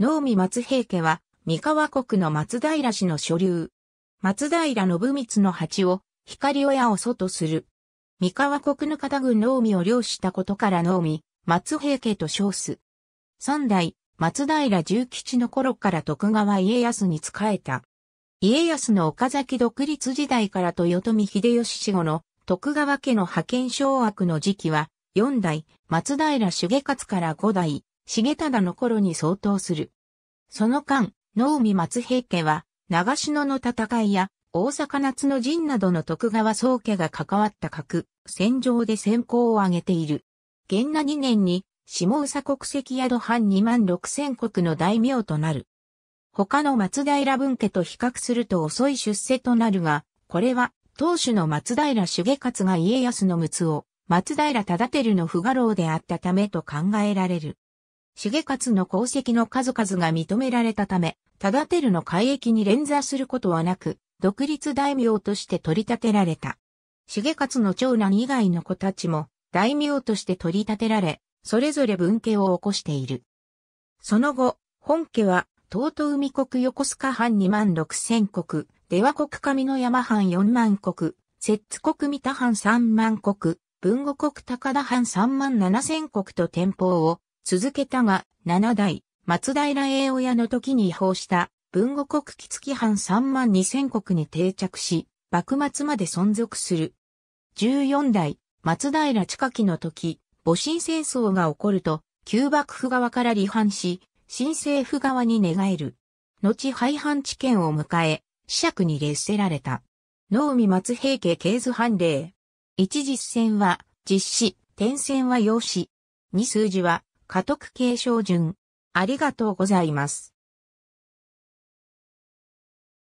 能見松平家は、三河国の松平氏の所流。松平信光の蜂を、光親を祖とする。三河国の方軍能見を領したことから能見、松平家と称す。三代、松平重吉の頃から徳川家康に仕えた。家康の岡崎独立時代から豊臣秀吉死後の徳川家の派遣掌握の時期は、四代、松平重勝から五代、重忠の頃に相当する。その間、能見松平家は、長篠の戦いや、大阪夏の陣などの徳川宗家が関わった格、戦場で戦功を挙げている。元那2年に、下宇佐国籍宿藩2万6千国の大名となる。他の松平分家と比較すると遅い出世となるが、これは、当主の松平重勝が家康の陸奥を、松平忠輝の不画廊であったためと考えられる。重勝の功績の数々が認められたため、忠るの海域に連座することはなく、独立大名として取り立てられた。重勝の長男以外の子たちも大名として取り立てられ、それぞれ分家を起こしている。その後、本家は、東都海国横須賀藩2万6千国、出羽国上の山藩4万国、摂津国三田藩3万国、文後国高田藩3万7千国と天保を続けたが、七代、松平英親の時に違法した文後国木付藩三万二千国に定着し、幕末まで存続する。14代、松平近きの時、戊辰戦争が起こると、旧幕府側から離反し、新政府側に寝返る。後廃藩置県を迎え、死釈に列せられた。能見松平家系図判例。一実戦は実施、転戦は用紙。二数字は家督継承順。ありがとうございます。